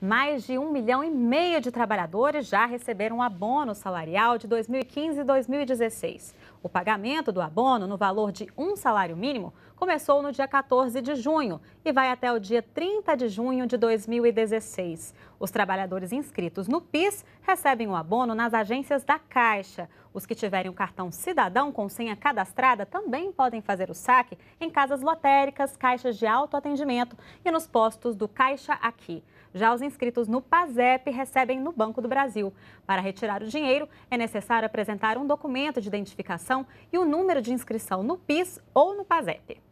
mais de um milhão e meio de trabalhadores já receberam um abono salarial de 2015 e 2016. O pagamento do abono no valor de um salário mínimo começou no dia 14 de junho e vai até o dia 30 de junho de 2016. Os trabalhadores inscritos no PIS recebem o abono nas agências da Caixa. Os que tiverem o cartão cidadão com senha cadastrada também podem fazer o saque em casas lotéricas, caixas de autoatendimento e nos postos do Caixa Aqui. Já os inscritos no PASEP recebem no Banco do Brasil. Para retirar o dinheiro, é necessário apresentar um documento de identificação e o número de inscrição no PIS ou no PASEP.